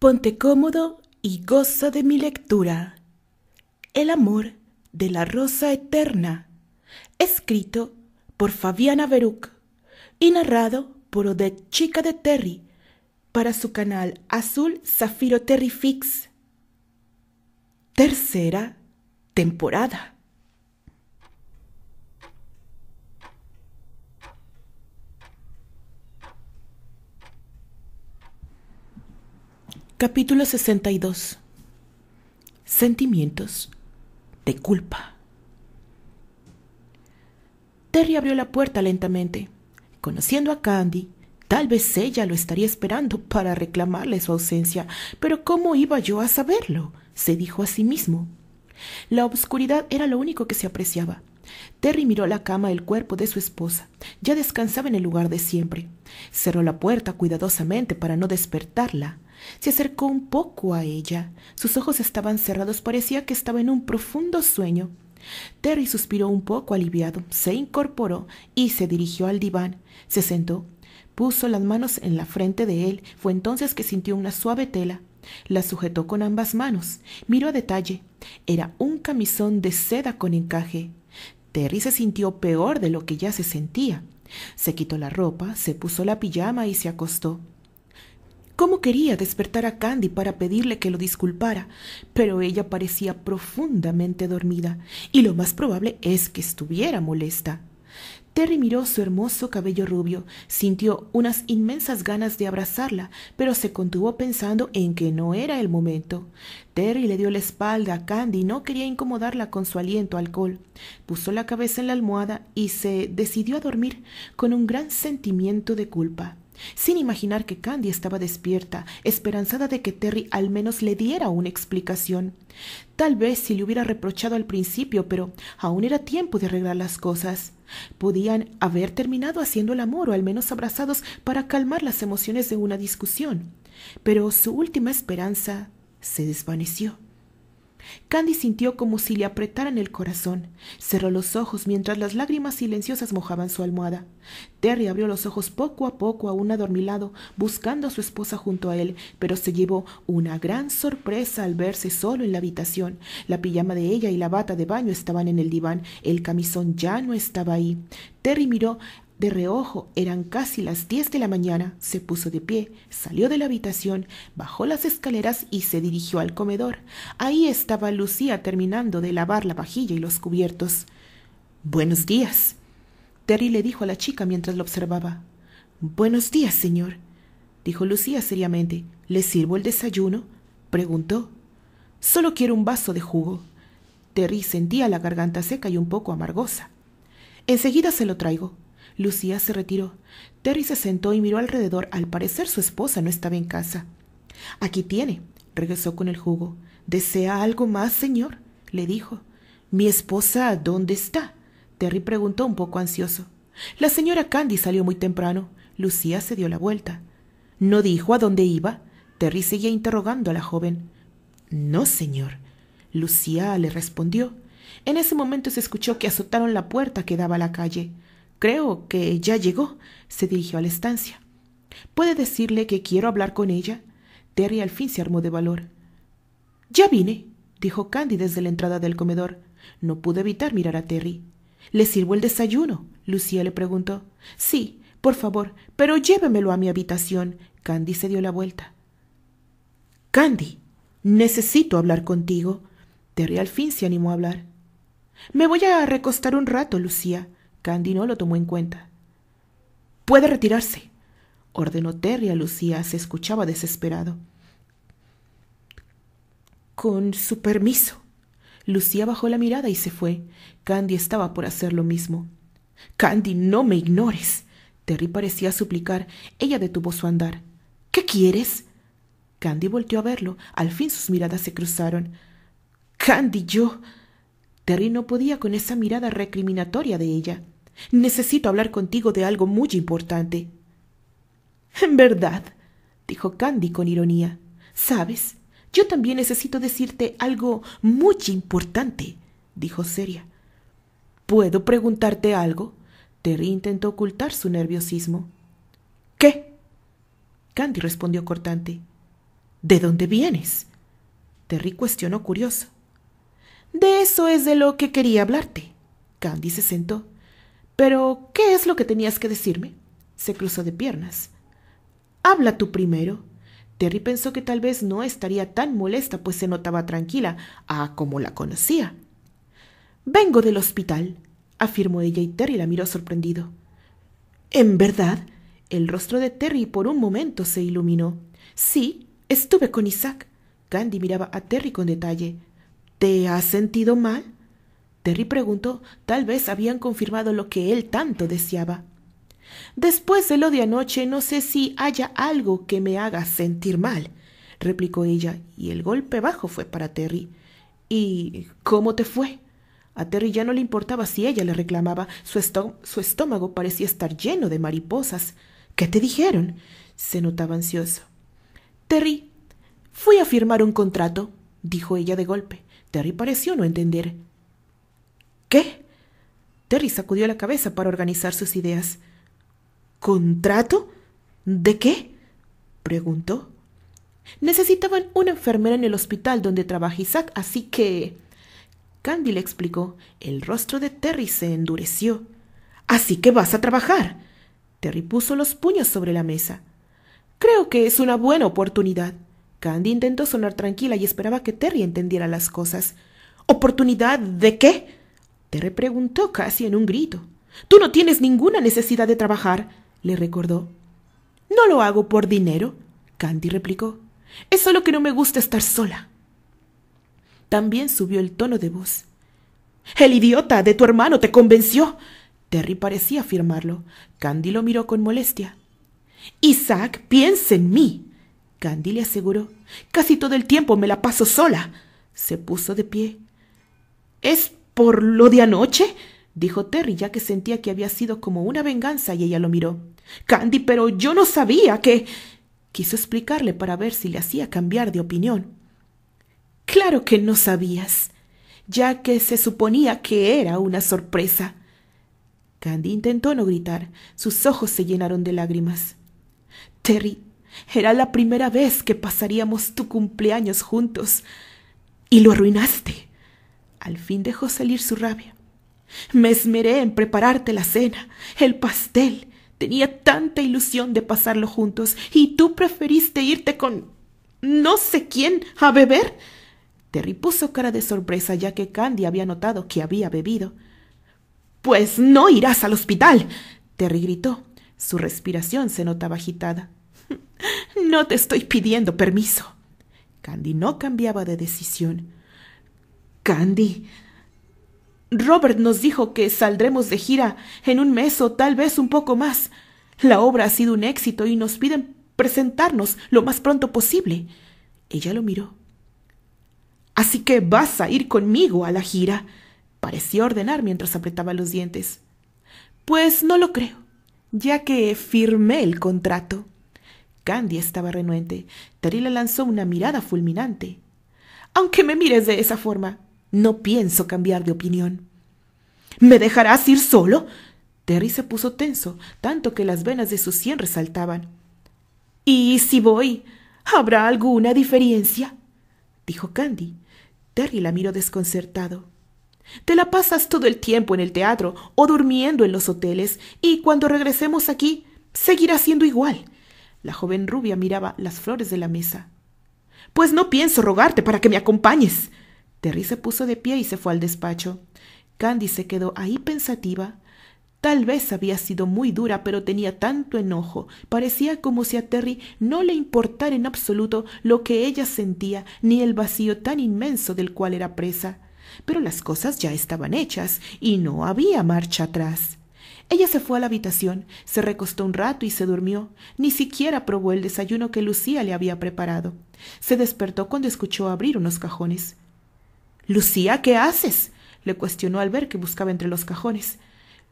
Ponte cómodo y goza de mi lectura. El amor de la rosa eterna, escrito por Fabiana Beruc y narrado por Odette Chica de Terry para su canal Azul Zafiro Terry Fix. Tercera temporada. Capítulo 62. Sentimientos de culpa. Terry abrió la puerta lentamente. Conociendo a Candy, tal vez ella lo estaría esperando para reclamarle su ausencia, pero ¿cómo iba yo a saberlo? se dijo a sí mismo. La obscuridad era lo único que se apreciaba. Terry miró la cama el cuerpo de su esposa. Ya descansaba en el lugar de siempre. Cerró la puerta cuidadosamente para no despertarla. Se acercó un poco a ella. Sus ojos estaban cerrados, parecía que estaba en un profundo sueño. Terry suspiró un poco aliviado, se incorporó y se dirigió al diván. Se sentó, puso las manos en la frente de él. Fue entonces que sintió una suave tela. La sujetó con ambas manos. Miró a detalle. Era un camisón de seda con encaje. Terry se sintió peor de lo que ya se sentía. Se quitó la ropa, se puso la pijama y se acostó. ¿Cómo quería despertar a Candy para pedirle que lo disculpara? Pero ella parecía profundamente dormida, y lo más probable es que estuviera molesta. Terry miró su hermoso cabello rubio, sintió unas inmensas ganas de abrazarla, pero se contuvo pensando en que no era el momento. Terry le dio la espalda a Candy y no quería incomodarla con su aliento alcohol. Puso la cabeza en la almohada y se decidió a dormir con un gran sentimiento de culpa sin imaginar que Candy estaba despierta, esperanzada de que Terry al menos le diera una explicación. Tal vez si le hubiera reprochado al principio, pero aún era tiempo de arreglar las cosas. Podían haber terminado haciendo el amor o al menos abrazados para calmar las emociones de una discusión. Pero su última esperanza se desvaneció. Candy sintió como si le apretaran el corazón. Cerró los ojos mientras las lágrimas silenciosas mojaban su almohada. Terry abrió los ojos poco a poco, aún adormilado, buscando a su esposa junto a él, pero se llevó una gran sorpresa al verse solo en la habitación. La pijama de ella y la bata de baño estaban en el diván, el camisón ya no estaba ahí. Terry miró de reojo, eran casi las diez de la mañana, se puso de pie, salió de la habitación, bajó las escaleras y se dirigió al comedor. Ahí estaba Lucía terminando de lavar la vajilla y los cubiertos. Buenos días. Terry le dijo a la chica mientras lo observaba. Buenos días, señor. dijo Lucía seriamente. ¿Le sirvo el desayuno? preguntó. Solo quiero un vaso de jugo. Terry sentía la garganta seca y un poco amargosa. Enseguida se lo traigo, Lucía se retiró. Terry se sentó y miró alrededor. Al parecer su esposa no estaba en casa. Aquí tiene, regresó con el jugo. ¿Desea algo más, señor? le dijo. ¿Mi esposa dónde está? Terry preguntó un poco ansioso. La señora Candy salió muy temprano. Lucía se dio la vuelta. ¿No dijo a dónde iba? Terry seguía interrogando a la joven. No, señor. Lucía le respondió. En ese momento se escuchó que azotaron la puerta que daba a la calle. Creo que ya llegó, se dirigió a la estancia. ¿Puede decirle que quiero hablar con ella? Terry al fin se armó de valor. Ya vine, dijo Candy desde la entrada del comedor. No pude evitar mirar a Terry. ¿Le sirvo el desayuno? Lucía le preguntó. Sí, por favor, pero llévemelo a mi habitación. Candy se dio la vuelta. Candy, necesito hablar contigo. Terry al fin se animó a hablar. Me voy a recostar un rato, Lucía. Candy no lo tomó en cuenta. Puede retirarse, ordenó Terry a Lucía. Se escuchaba desesperado. Con su permiso. Lucía bajó la mirada y se fue. Candy estaba por hacer lo mismo. Candy, no me ignores. Terry parecía suplicar. Ella detuvo su andar. ¿Qué quieres? Candy volteó a verlo. Al fin sus miradas se cruzaron. Candy, yo. Terry no podía con esa mirada recriminatoria de ella. Necesito hablar contigo de algo muy importante. En verdad, dijo Candy con ironía. Sabes, yo también necesito decirte algo muy importante, dijo seria. ¿Puedo preguntarte algo? Terry intentó ocultar su nerviosismo. ¿Qué? Candy respondió cortante. ¿De dónde vienes? Terry cuestionó curioso. De eso es de lo que quería hablarte. Candy se sentó. Pero, ¿qué es lo que tenías que decirme? Se cruzó de piernas. Habla tú primero. Terry pensó que tal vez no estaría tan molesta, pues se notaba tranquila, a ah, como la conocía. Vengo del hospital, afirmó ella y Terry la miró sorprendido. ¿En verdad? El rostro de Terry por un momento se iluminó. Sí, estuve con Isaac. Candy miraba a Terry con detalle. ¿Te has sentido mal? Terry preguntó. Tal vez habían confirmado lo que él tanto deseaba. Después de lo de anoche no sé si haya algo que me haga sentir mal, replicó ella, y el golpe bajo fue para Terry. ¿Y cómo te fue? A Terry ya no le importaba si ella le reclamaba. Su, su estómago parecía estar lleno de mariposas. ¿Qué te dijeron? Se notaba ansioso. Terry, fui a firmar un contrato, dijo ella de golpe. Terry pareció no entender. ¿Qué? Terry sacudió la cabeza para organizar sus ideas. ¿Contrato? ¿De qué? preguntó. Necesitaban una enfermera en el hospital donde trabaja Isaac, así que... Candy le explicó. El rostro de Terry se endureció. Así que vas a trabajar. Terry puso los puños sobre la mesa. Creo que es una buena oportunidad. Candy intentó sonar tranquila y esperaba que Terry entendiera las cosas. ¿Oportunidad de qué? Terry preguntó casi en un grito. Tú no tienes ninguna necesidad de trabajar, le recordó. No lo hago por dinero, Candy replicó. Es solo que no me gusta estar sola. También subió el tono de voz. El idiota de tu hermano te convenció. Terry parecía afirmarlo. Candy lo miró con molestia. Isaac piensa en mí, Candy le aseguró. Casi todo el tiempo me la paso sola. Se puso de pie. ¿Es por lo de anoche? dijo Terry, ya que sentía que había sido como una venganza y ella lo miró. Candy, pero yo no sabía que. quiso explicarle para ver si le hacía cambiar de opinión. Claro que no sabías, ya que se suponía que era una sorpresa. Candy intentó no gritar. Sus ojos se llenaron de lágrimas. Terry, era la primera vez que pasaríamos tu cumpleaños juntos. Y lo arruinaste. Al fin dejó salir su rabia. Me esmeré en prepararte la cena, el pastel. Tenía tanta ilusión de pasarlo juntos y tú preferiste irte con no sé quién a beber. Terry puso cara de sorpresa ya que Candy había notado que había bebido. Pues no irás al hospital, Terry gritó. Su respiración se notaba agitada. No te estoy pidiendo permiso. Candy no cambiaba de decisión. Candy. Robert nos dijo que saldremos de gira en un mes o tal vez un poco más. La obra ha sido un éxito y nos piden presentarnos lo más pronto posible. Ella lo miró. Así que vas a ir conmigo a la gira, pareció ordenar mientras apretaba los dientes. Pues no lo creo, ya que firmé el contrato. Candy estaba renuente, Terry la lanzó una mirada fulminante. Aunque me mires de esa forma, no pienso cambiar de opinión. ¿Me dejarás ir solo? Terry se puso tenso, tanto que las venas de su sien resaltaban. ¿Y si voy? ¿Habrá alguna diferencia? dijo Candy. Terry la miró desconcertado. Te la pasas todo el tiempo en el teatro o durmiendo en los hoteles y cuando regresemos aquí seguirá siendo igual. La joven rubia miraba las flores de la mesa. Pues no pienso rogarte para que me acompañes. Terry se puso de pie y se fue al despacho. Candy se quedó ahí pensativa. Tal vez había sido muy dura, pero tenía tanto enojo. Parecía como si a Terry no le importara en absoluto lo que ella sentía, ni el vacío tan inmenso del cual era presa. Pero las cosas ya estaban hechas, y no había marcha atrás. Ella se fue a la habitación, se recostó un rato y se durmió. Ni siquiera probó el desayuno que Lucía le había preparado. Se despertó cuando escuchó abrir unos cajones. Lucía, ¿qué haces? le cuestionó al ver que buscaba entre los cajones.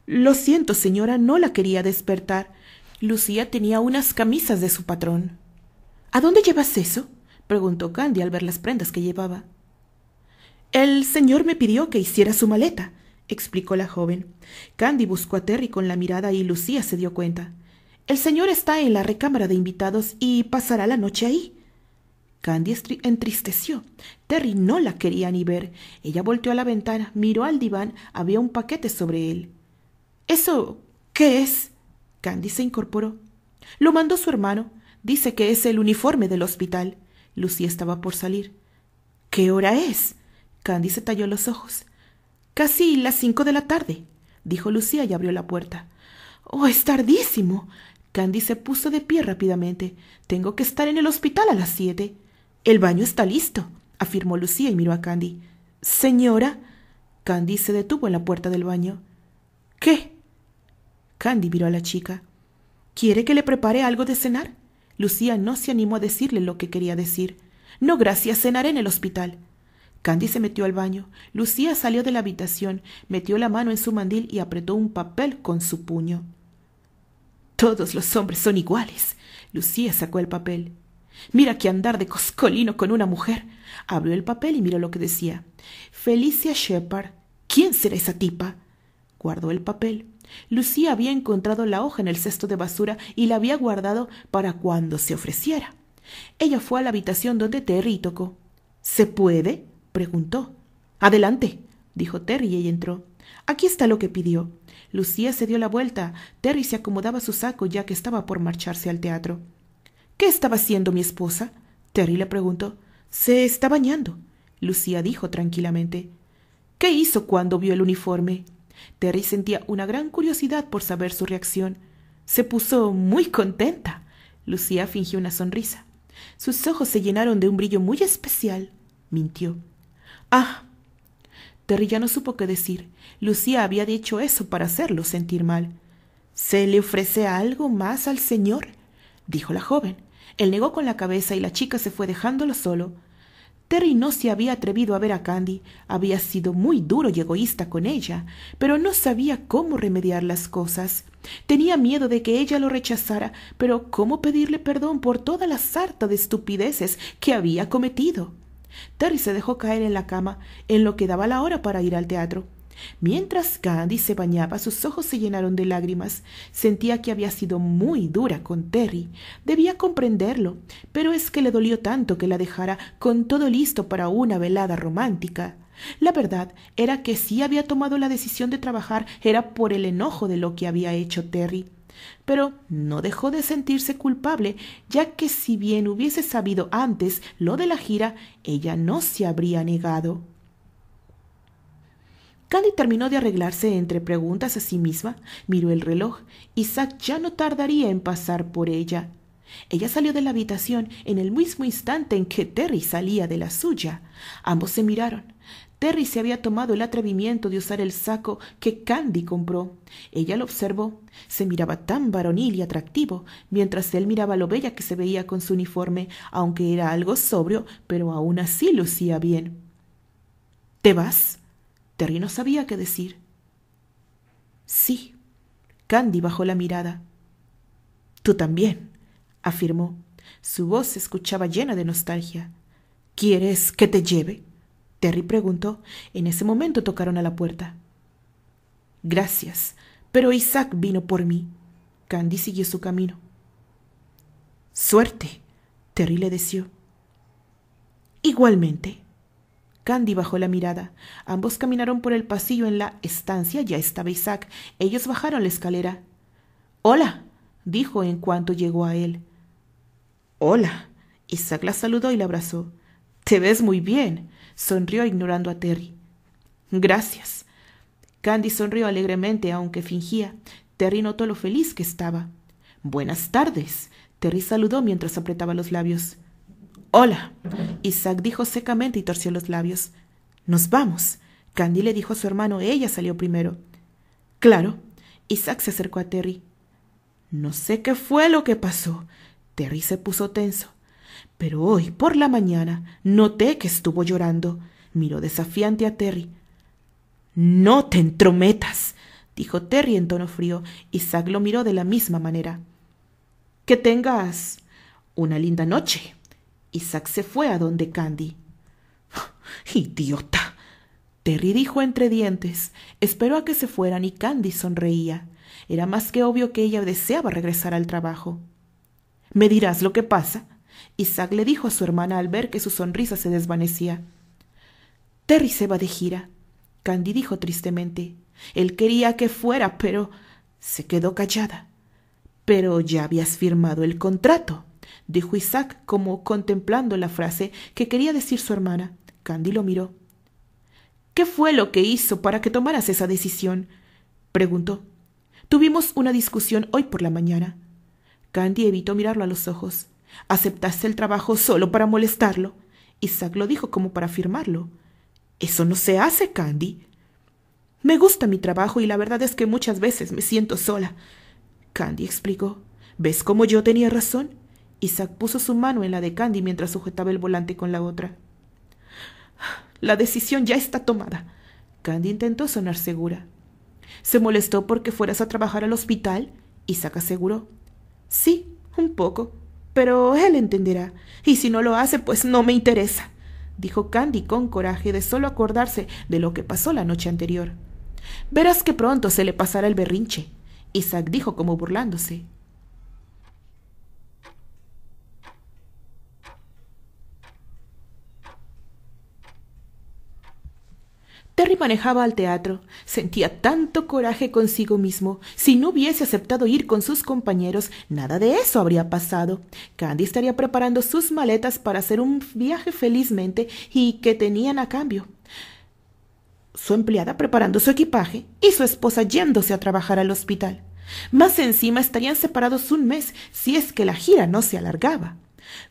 Lo siento, señora, no la quería despertar. Lucía tenía unas camisas de su patrón. ¿A dónde llevas eso? preguntó Candy al ver las prendas que llevaba. El señor me pidió que hiciera su maleta explicó la joven. Candy buscó a Terry con la mirada y Lucía se dio cuenta. El señor está en la recámara de invitados y pasará la noche ahí. Candy entristeció. Terry no la quería ni ver. Ella volteó a la ventana, miró al diván, había un paquete sobre él. ¿Eso qué es? Candy se incorporó. Lo mandó su hermano. Dice que es el uniforme del hospital. Lucía estaba por salir. ¿Qué hora es? Candy se talló los ojos. Casi las cinco de la tarde, dijo Lucía y abrió la puerta. Oh, es tardísimo. Candy se puso de pie rápidamente. Tengo que estar en el hospital a las siete. El baño está listo, afirmó Lucía y miró a Candy. Señora. Candy se detuvo en la puerta del baño. ¿Qué? Candy miró a la chica. ¿Quiere que le prepare algo de cenar? Lucía no se animó a decirle lo que quería decir. No, gracias, cenaré en el hospital. Candy se metió al baño. Lucía salió de la habitación, metió la mano en su mandil y apretó un papel con su puño. Todos los hombres son iguales. Lucía sacó el papel. Mira qué andar de coscolino con una mujer. Abrió el papel y miró lo que decía. Felicia Shepard. ¿Quién será esa tipa? Guardó el papel. Lucía había encontrado la hoja en el cesto de basura y la había guardado para cuando se ofreciera. Ella fue a la habitación donde Terry tocó. ¿Se puede? preguntó. Adelante, dijo Terry y entró. Aquí está lo que pidió. Lucía se dio la vuelta. Terry se acomodaba su saco ya que estaba por marcharse al teatro. ¿Qué estaba haciendo mi esposa? Terry le preguntó. Se está bañando, Lucía dijo tranquilamente. ¿Qué hizo cuando vio el uniforme? Terry sentía una gran curiosidad por saber su reacción. Se puso muy contenta. Lucía fingió una sonrisa. Sus ojos se llenaron de un brillo muy especial. Mintió. Ah. Terry ya no supo qué decir. Lucía había dicho eso para hacerlo sentir mal. ¿Se le ofrece algo más al señor? dijo la joven. Él negó con la cabeza y la chica se fue dejándolo solo. Terry no se había atrevido a ver a Candy, había sido muy duro y egoísta con ella, pero no sabía cómo remediar las cosas. Tenía miedo de que ella lo rechazara, pero ¿cómo pedirle perdón por toda la sarta de estupideces que había cometido? Terry se dejó caer en la cama en lo que daba la hora para ir al teatro. Mientras Candy se bañaba, sus ojos se llenaron de lágrimas. Sentía que había sido muy dura con Terry. Debía comprenderlo, pero es que le dolió tanto que la dejara con todo listo para una velada romántica. La verdad era que si había tomado la decisión de trabajar era por el enojo de lo que había hecho Terry pero no dejó de sentirse culpable, ya que si bien hubiese sabido antes lo de la gira, ella no se habría negado. Candy terminó de arreglarse entre preguntas a sí misma, miró el reloj. Zack ya no tardaría en pasar por ella. Ella salió de la habitación en el mismo instante en que Terry salía de la suya. Ambos se miraron. Terry se había tomado el atrevimiento de usar el saco que Candy compró. Ella lo observó. Se miraba tan varonil y atractivo, mientras él miraba lo bella que se veía con su uniforme, aunque era algo sobrio, pero aún así lucía bien. ¿Te vas? Terry no sabía qué decir. Sí. Candy bajó la mirada. Tú también, afirmó. Su voz se escuchaba llena de nostalgia. ¿Quieres que te lleve? Terry preguntó. En ese momento tocaron a la puerta. Gracias, pero Isaac vino por mí. Candy siguió su camino. Suerte, Terry le deseó. Igualmente. Candy bajó la mirada. Ambos caminaron por el pasillo en la estancia. Ya estaba Isaac. Ellos bajaron la escalera. Hola, dijo en cuanto llegó a él. Hola. Isaac la saludó y la abrazó. Te ves muy bien. Sonrió ignorando a Terry. Gracias. Candy sonrió alegremente, aunque fingía. Terry notó lo feliz que estaba. Buenas tardes. Terry saludó mientras apretaba los labios. Hola. Isaac dijo secamente y torció los labios. Nos vamos. Candy le dijo a su hermano, ella salió primero. Claro. Isaac se acercó a Terry. No sé qué fue lo que pasó. Terry se puso tenso. Pero hoy por la mañana noté que estuvo llorando. Miró desafiante a Terry. No te entrometas, dijo Terry en tono frío. Zack lo miró de la misma manera. Que tengas una linda noche. Isaac se fue a donde Candy. Ah, idiota. Terry dijo entre dientes. Esperó a que se fueran y Candy sonreía. Era más que obvio que ella deseaba regresar al trabajo. ¿Me dirás lo que pasa? Isaac le dijo a su hermana al ver que su sonrisa se desvanecía. Terry se va de gira. Candy dijo tristemente. Él quería que fuera, pero se quedó callada. Pero ya habías firmado el contrato, dijo Isaac, como contemplando la frase que quería decir su hermana. Candy lo miró. ¿Qué fue lo que hizo para que tomaras esa decisión? preguntó. Tuvimos una discusión hoy por la mañana. Candy evitó mirarlo a los ojos. Aceptaste el trabajo solo para molestarlo. Isaac lo dijo como para afirmarlo. Eso no se hace, Candy. Me gusta mi trabajo y la verdad es que muchas veces me siento sola. Candy explicó. ¿Ves cómo yo tenía razón? Isaac puso su mano en la de Candy mientras sujetaba el volante con la otra. La decisión ya está tomada. Candy intentó sonar segura. ¿Se molestó porque fueras a trabajar al hospital? Isaac aseguró. Sí, un poco. Pero él entenderá. Y si no lo hace, pues no me interesa, dijo Candy con coraje de solo acordarse de lo que pasó la noche anterior. Verás que pronto se le pasará el berrinche. Isaac dijo como burlándose. Terry manejaba al teatro. Sentía tanto coraje consigo mismo. Si no hubiese aceptado ir con sus compañeros, nada de eso habría pasado. Candy estaría preparando sus maletas para hacer un viaje felizmente y que tenían a cambio. Su empleada preparando su equipaje y su esposa yéndose a trabajar al hospital. Más encima estarían separados un mes si es que la gira no se alargaba.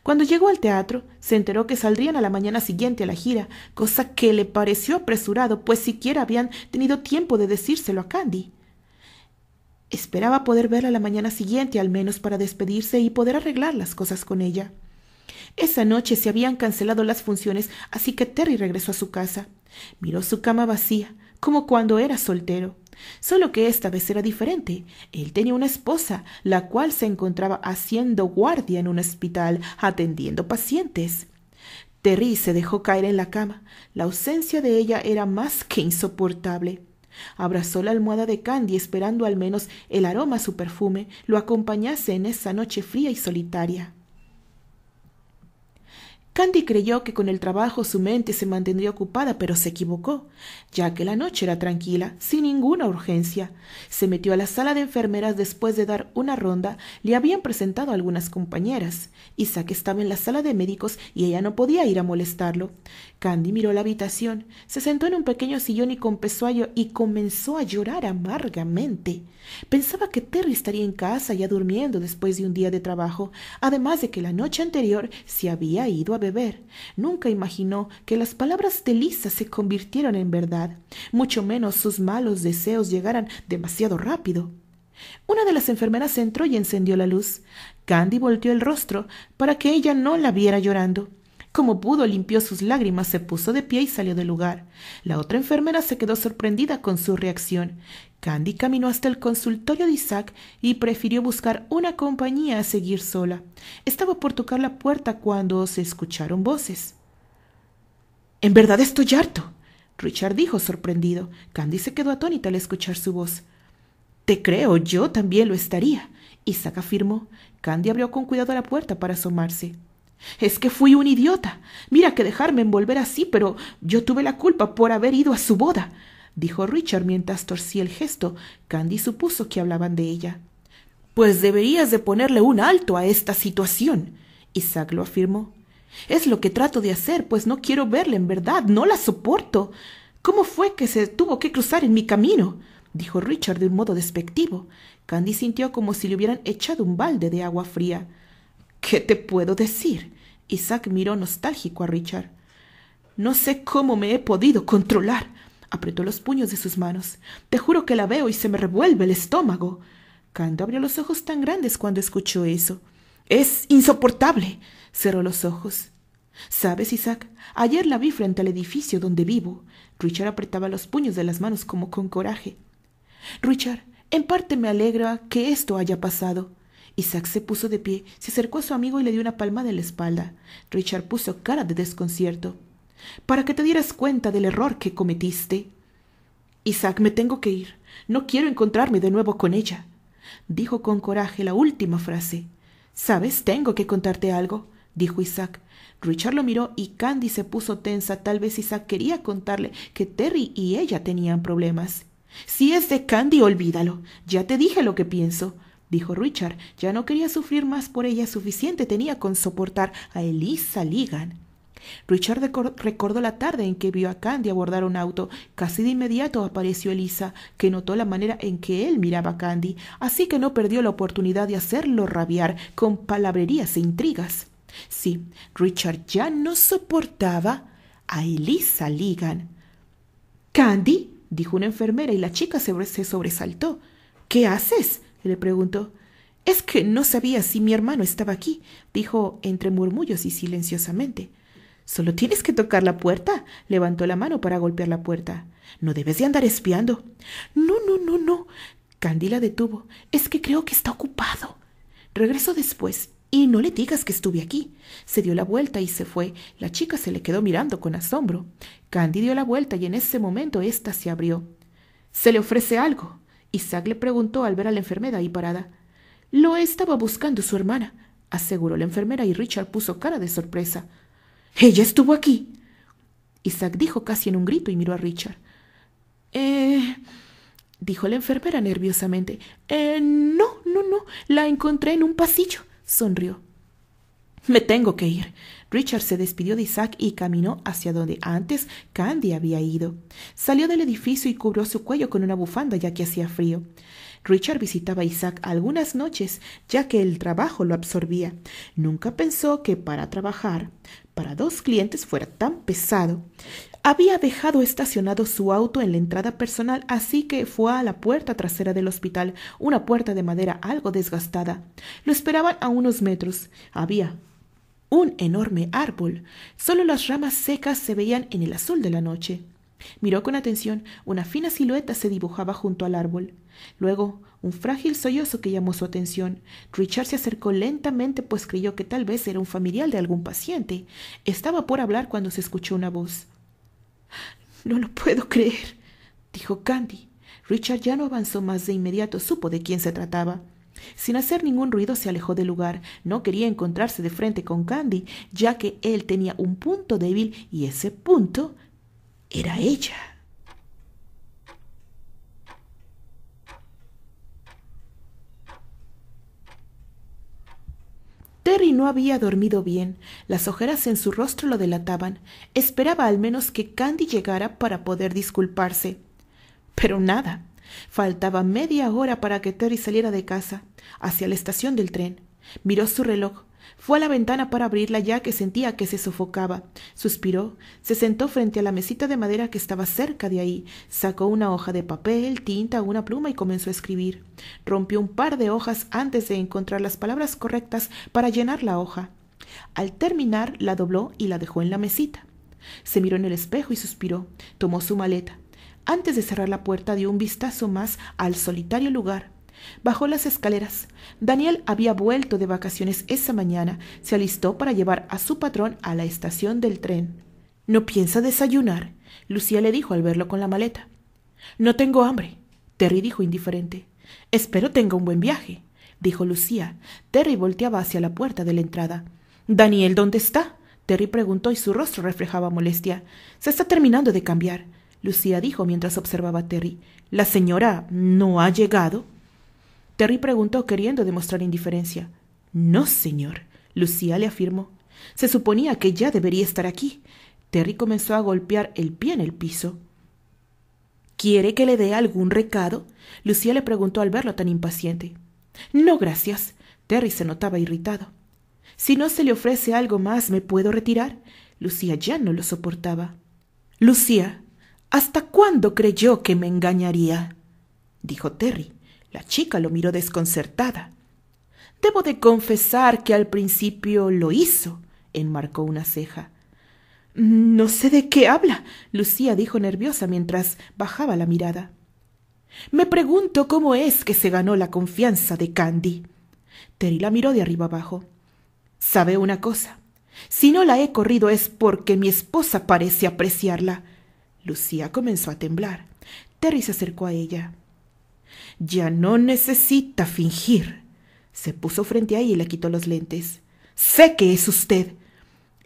Cuando llegó al teatro, se enteró que saldrían a la mañana siguiente a la gira, cosa que le pareció apresurado, pues siquiera habían tenido tiempo de decírselo a Candy. Esperaba poder verla la mañana siguiente al menos para despedirse y poder arreglar las cosas con ella. Esa noche se habían cancelado las funciones, así que Terry regresó a su casa. Miró su cama vacía, como cuando era soltero. Solo que esta vez era diferente. Él tenía una esposa, la cual se encontraba haciendo guardia en un hospital, atendiendo pacientes. Terry se dejó caer en la cama. La ausencia de ella era más que insoportable. Abrazó la almohada de Candy esperando al menos el aroma a su perfume lo acompañase en esa noche fría y solitaria. Candy creyó que con el trabajo su mente se mantendría ocupada, pero se equivocó, ya que la noche era tranquila, sin ninguna urgencia. Se metió a la sala de enfermeras después de dar una ronda, le habían presentado algunas compañeras. Isaac estaba en la sala de médicos y ella no podía ir a molestarlo. Candy miró la habitación, se sentó en un pequeño sillón y, con a y comenzó a llorar amargamente. Pensaba que Terry estaría en casa ya durmiendo después de un día de trabajo, además de que la noche anterior se había ido a beber. Nunca imaginó que las palabras de Lisa se convirtieran en verdad, mucho menos sus malos deseos llegaran demasiado rápido. Una de las enfermeras entró y encendió la luz. Candy volteó el rostro para que ella no la viera llorando. Como pudo, limpió sus lágrimas, se puso de pie y salió del lugar. La otra enfermera se quedó sorprendida con su reacción. Candy caminó hasta el consultorio de Isaac y prefirió buscar una compañía a seguir sola. Estaba por tocar la puerta cuando se escucharon voces. En verdad estoy harto, Richard dijo sorprendido. Candy se quedó atónita al escuchar su voz. Te creo, yo también lo estaría, Isaac afirmó. Candy abrió con cuidado la puerta para asomarse. Es que fui un idiota. Mira que dejarme envolver así, pero yo tuve la culpa por haber ido a su boda dijo Richard mientras torcía el gesto. Candy supuso que hablaban de ella. Pues deberías de ponerle un alto a esta situación. Isaac lo afirmó. Es lo que trato de hacer, pues no quiero verla en verdad, no la soporto. ¿Cómo fue que se tuvo que cruzar en mi camino? dijo Richard de un modo despectivo. Candy sintió como si le hubieran echado un balde de agua fría. ¿Qué te puedo decir? Isaac miró nostálgico a Richard. No sé cómo me he podido controlar. Apretó los puños de sus manos. Te juro que la veo y se me revuelve el estómago. Canto abrió los ojos tan grandes cuando escuchó eso. Es insoportable. Cerró los ojos. Sabes, Isaac, ayer la vi frente al edificio donde vivo. Richard apretaba los puños de las manos como con coraje. Richard, en parte me alegra que esto haya pasado. Isaac se puso de pie, se acercó a su amigo y le dio una palma de la espalda. Richard puso cara de desconcierto para que te dieras cuenta del error que cometiste. Isaac, me tengo que ir. No quiero encontrarme de nuevo con ella. Dijo con coraje la última frase. Sabes, tengo que contarte algo, dijo Isaac. Richard lo miró y Candy se puso tensa. Tal vez Isaac quería contarle que Terry y ella tenían problemas. Si es de Candy, olvídalo. Ya te dije lo que pienso, dijo Richard. Ya no quería sufrir más por ella. Suficiente tenía con soportar a Elisa Richard recordó la tarde en que vio a Candy abordar un auto. Casi de inmediato apareció Elisa, que notó la manera en que él miraba a Candy, así que no perdió la oportunidad de hacerlo rabiar con palabrerías e intrigas. Sí, Richard ya no soportaba a Elisa Ligan. Candy, dijo una enfermera y la chica se sobresaltó. ¿Qué haces? le preguntó. Es que no sabía si mi hermano estaba aquí, dijo entre murmullos y silenciosamente. Solo tienes que tocar la puerta. Levantó la mano para golpear la puerta. No debes de andar espiando. No, no, no, no. Candy la detuvo. Es que creo que está ocupado. Regresó después y no le digas que estuve aquí. Se dio la vuelta y se fue. La chica se le quedó mirando con asombro. Candy dio la vuelta y en ese momento ésta se abrió. ¿Se le ofrece algo? Isaac le preguntó al ver a la enfermera ahí parada. Lo estaba buscando su hermana, aseguró la enfermera y Richard puso cara de sorpresa. Ella estuvo aquí. Isaac dijo casi en un grito y miró a Richard. Eh. dijo la enfermera nerviosamente. Eh, no, no, no. La encontré en un pasillo. sonrió. Me tengo que ir. Richard se despidió de Isaac y caminó hacia donde antes Candy había ido. Salió del edificio y cubrió su cuello con una bufanda ya que hacía frío. Richard visitaba a Isaac algunas noches, ya que el trabajo lo absorbía. Nunca pensó que para trabajar para dos clientes fuera tan pesado. Había dejado estacionado su auto en la entrada personal, así que fue a la puerta trasera del hospital, una puerta de madera algo desgastada. Lo esperaban a unos metros. Había un enorme árbol. Solo las ramas secas se veían en el azul de la noche. Miró con atención, una fina silueta se dibujaba junto al árbol. Luego, un frágil sollozo que llamó su atención. Richard se acercó lentamente, pues creyó que tal vez era un familiar de algún paciente. Estaba por hablar cuando se escuchó una voz. No lo puedo creer, dijo Candy. Richard ya no avanzó más de inmediato, supo de quién se trataba. Sin hacer ningún ruido se alejó del lugar. No quería encontrarse de frente con Candy, ya que él tenía un punto débil y ese punto era ella. Terry no había dormido bien. Las ojeras en su rostro lo delataban. Esperaba al menos que Candy llegara para poder disculparse. Pero nada. Faltaba media hora para que Terry saliera de casa, hacia la estación del tren. Miró su reloj. Fue a la ventana para abrirla ya que sentía que se sofocaba. Suspiró, se sentó frente a la mesita de madera que estaba cerca de ahí, sacó una hoja de papel, tinta, una pluma y comenzó a escribir. Rompió un par de hojas antes de encontrar las palabras correctas para llenar la hoja. Al terminar, la dobló y la dejó en la mesita. Se miró en el espejo y suspiró. Tomó su maleta. Antes de cerrar la puerta dio un vistazo más al solitario lugar. Bajó las escaleras. Daniel había vuelto de vacaciones esa mañana. Se alistó para llevar a su patrón a la estación del tren. ¿No piensa desayunar? Lucía le dijo al verlo con la maleta. No tengo hambre, Terry dijo indiferente. Espero tenga un buen viaje, dijo Lucía. Terry volteaba hacia la puerta de la entrada. Daniel, ¿dónde está? Terry preguntó y su rostro reflejaba molestia. Se está terminando de cambiar. Lucía dijo mientras observaba a Terry. ¿La señora no ha llegado? Terry preguntó queriendo demostrar indiferencia. No, señor, Lucía le afirmó. Se suponía que ya debería estar aquí. Terry comenzó a golpear el pie en el piso. ¿Quiere que le dé algún recado? Lucía le preguntó al verlo tan impaciente. No, gracias. Terry se notaba irritado. Si no se le ofrece algo más, ¿me puedo retirar? Lucía ya no lo soportaba. Lucía, ¿Hasta cuándo creyó que me engañaría? dijo Terry. La chica lo miró desconcertada. Debo de confesar que al principio lo hizo, enmarcó una ceja. No sé de qué habla, Lucía dijo nerviosa mientras bajaba la mirada. Me pregunto cómo es que se ganó la confianza de Candy. Terry la miró de arriba abajo. Sabe una cosa. Si no la he corrido es porque mi esposa parece apreciarla. Lucía comenzó a temblar. Terry se acercó a ella. Ya no necesita fingir. Se puso frente a ella y le quitó los lentes. Sé que es usted.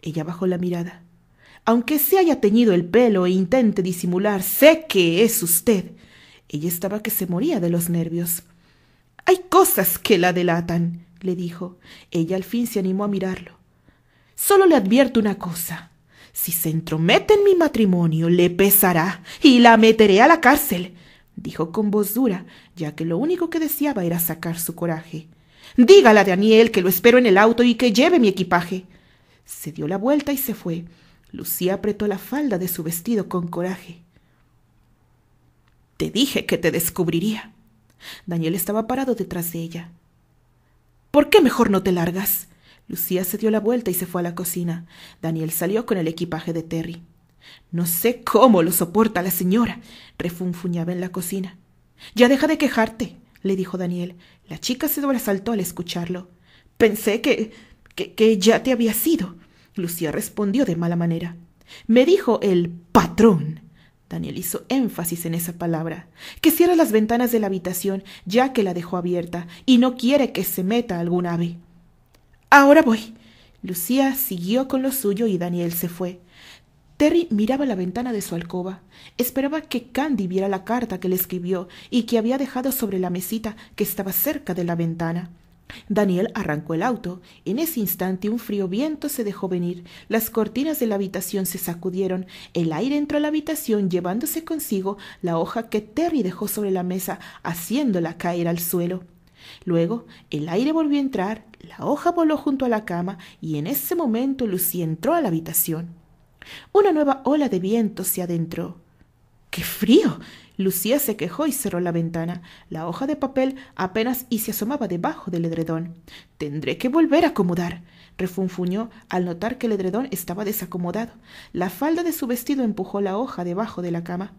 Ella bajó la mirada. Aunque se haya teñido el pelo e intente disimular, sé que es usted. Ella estaba que se moría de los nervios. Hay cosas que la delatan, le dijo. Ella al fin se animó a mirarlo. Solo le advierto una cosa. Si se entromete en mi matrimonio, le pesará y la meteré a la cárcel, dijo con voz dura, ya que lo único que deseaba era sacar su coraje. Dígale a Daniel que lo espero en el auto y que lleve mi equipaje. Se dio la vuelta y se fue. Lucía apretó la falda de su vestido con coraje. Te dije que te descubriría. Daniel estaba parado detrás de ella. ¿Por qué mejor no te largas? Lucía se dio la vuelta y se fue a la cocina. Daniel salió con el equipaje de Terry. No sé cómo lo soporta la señora, refunfuñaba en la cocina. Ya deja de quejarte, le dijo Daniel. La chica se sobresaltó al escucharlo. Pensé que, que, ya te había sido. Lucía respondió de mala manera. Me dijo el patrón. Daniel hizo énfasis en esa palabra. Que cierra las ventanas de la habitación, ya que la dejó abierta, y no quiere que se meta algún ave. Ahora voy. Lucía siguió con lo suyo y Daniel se fue. Terry miraba la ventana de su alcoba. Esperaba que Candy viera la carta que le escribió y que había dejado sobre la mesita que estaba cerca de la ventana. Daniel arrancó el auto. En ese instante un frío viento se dejó venir, las cortinas de la habitación se sacudieron, el aire entró a la habitación llevándose consigo la hoja que Terry dejó sobre la mesa, haciéndola caer al suelo. Luego el aire volvió a entrar, la hoja voló junto a la cama y en ese momento Lucía entró a la habitación. Una nueva ola de viento se adentró. ¡Qué frío! Lucía se quejó y cerró la ventana. La hoja de papel apenas y se asomaba debajo del edredón. Tendré que volver a acomodar. refunfuñó al notar que el edredón estaba desacomodado. La falda de su vestido empujó la hoja debajo de la cama.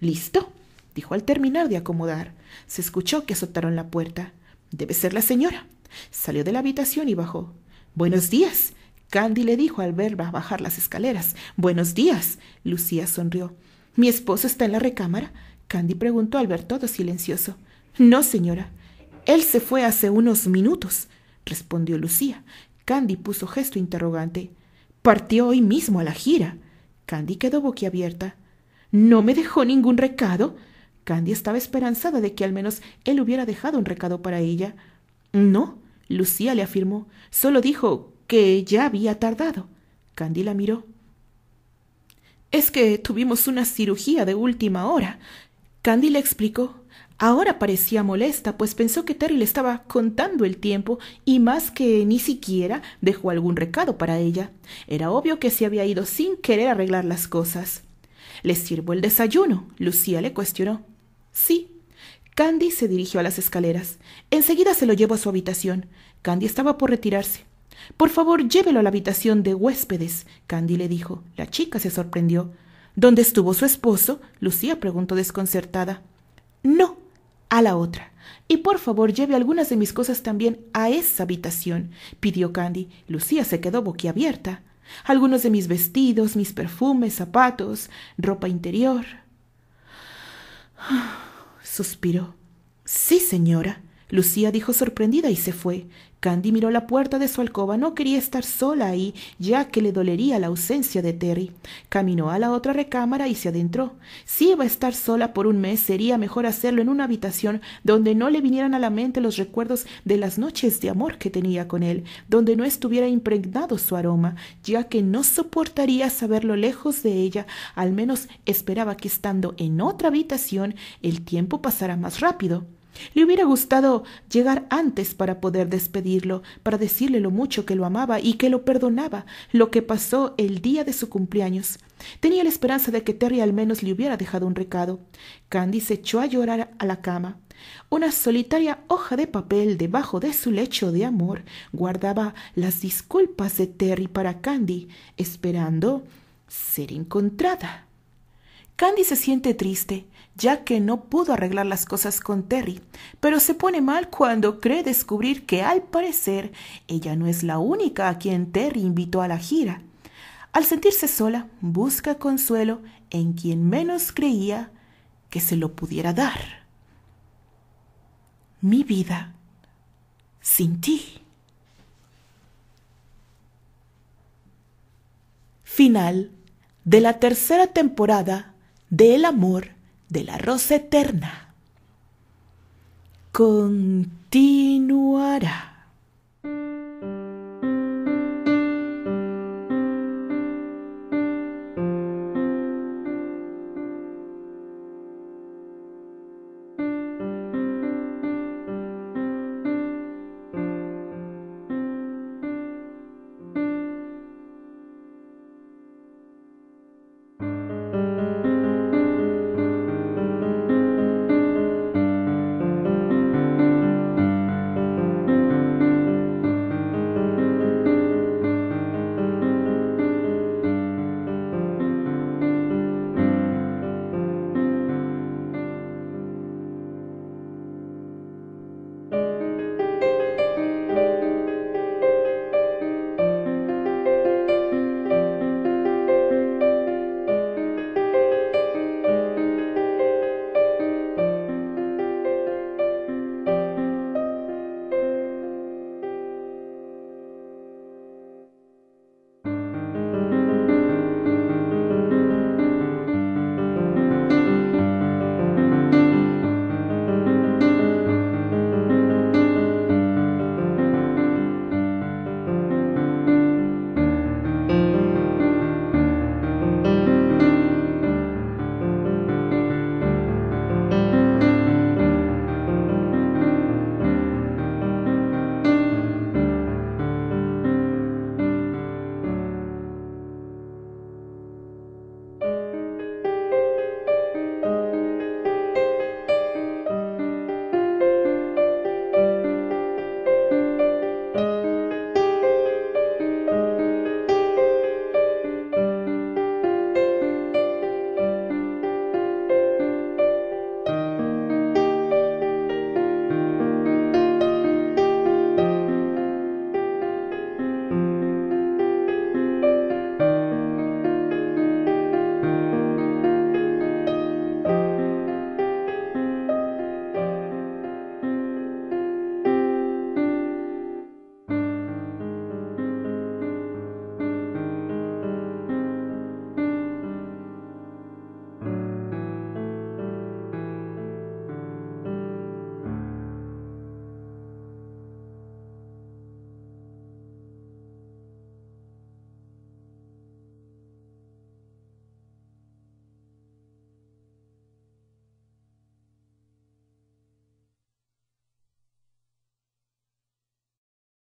¿Listo? dijo al terminar de acomodar. Se escuchó que azotaron la puerta. Debe ser la señora. Salió de la habitación y bajó. Buenos días. Candy le dijo al verla bajar las escaleras. Buenos días. Lucía sonrió. ¿Mi esposo está en la recámara? Candy preguntó al ver todo silencioso. No, señora. Él se fue hace unos minutos, respondió Lucía. Candy puso gesto interrogante. Partió hoy mismo a la gira. Candy quedó boquiabierta. ¿No me dejó ningún recado? Candy estaba esperanzada de que al menos él hubiera dejado un recado para ella. No, Lucía le afirmó. Solo dijo que ya había tardado. Candy la miró. Es que tuvimos una cirugía de última hora. Candy le explicó. Ahora parecía molesta, pues pensó que Terry le estaba contando el tiempo y más que ni siquiera dejó algún recado para ella. Era obvio que se había ido sin querer arreglar las cosas. ¿Les sirvo el desayuno? Lucía le cuestionó. Sí. Candy se dirigió a las escaleras. Enseguida se lo llevó a su habitación. Candy estaba por retirarse. Por favor, llévelo a la habitación de huéspedes, Candy le dijo. La chica se sorprendió. ¿Dónde estuvo su esposo? Lucía preguntó desconcertada. No, a la otra. Y por favor, lleve algunas de mis cosas también a esa habitación, pidió Candy. Lucía se quedó boquiabierta. Algunos de mis vestidos, mis perfumes, zapatos, ropa interior. Suspiró. Sí, señora. Lucía dijo sorprendida y se fue, Candy miró la puerta de su alcoba. No quería estar sola ahí, ya que le dolería la ausencia de Terry. Caminó a la otra recámara y se adentró. Si iba a estar sola por un mes, sería mejor hacerlo en una habitación donde no le vinieran a la mente los recuerdos de las noches de amor que tenía con él, donde no estuviera impregnado su aroma, ya que no soportaría saberlo lejos de ella. Al menos esperaba que estando en otra habitación el tiempo pasara más rápido. Le hubiera gustado llegar antes para poder despedirlo, para decirle lo mucho que lo amaba y que lo perdonaba, lo que pasó el día de su cumpleaños. Tenía la esperanza de que Terry al menos le hubiera dejado un recado. Candy se echó a llorar a la cama. Una solitaria hoja de papel debajo de su lecho de amor guardaba las disculpas de Terry para Candy, esperando ser encontrada. Candy se siente triste, ya que no pudo arreglar las cosas con Terry, pero se pone mal cuando cree descubrir que al parecer ella no es la única a quien Terry invitó a la gira. Al sentirse sola, busca consuelo en quien menos creía que se lo pudiera dar. Mi vida sin ti. Final de la tercera temporada de El amor de la rosa eterna continuará.